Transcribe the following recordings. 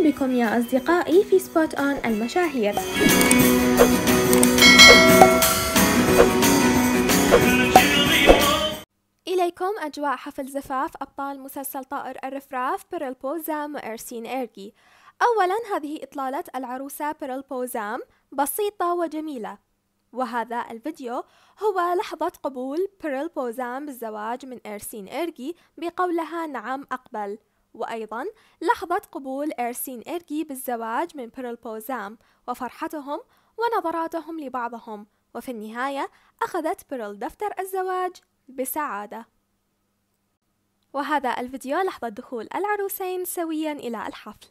بكم يا أصدقائي في سبوت أون المشاهير إليكم أجواء حفل زفاف أبطال مسلسل طائر الرفراف بيرل بوزام وإرسين إيرجي أولا هذه إطلالة العروسة بيرل بوزام بسيطة وجميلة وهذا الفيديو هو لحظة قبول بيرل بوزام بالزواج من إرسين إيرجي بقولها نعم أقبل وأيضا لحظة قبول إرسين إيرجي بالزواج من بيرل بوزام وفرحتهم ونظراتهم لبعضهم وفي النهاية أخذت بيرل دفتر الزواج بسعادة وهذا الفيديو لحظة دخول العروسين سويا إلى الحفل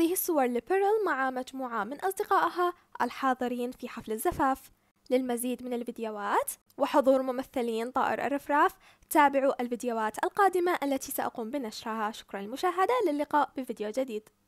هذه الصور لبيرل مع مجموعة من أصدقائها الحاضرين في حفل الزفاف للمزيد من الفيديوهات وحضور ممثلين طائر الرفراف تابعوا الفيديوهات القادمة التي سأقوم بنشرها شكرا للمشاهدة للقاء بفيديو جديد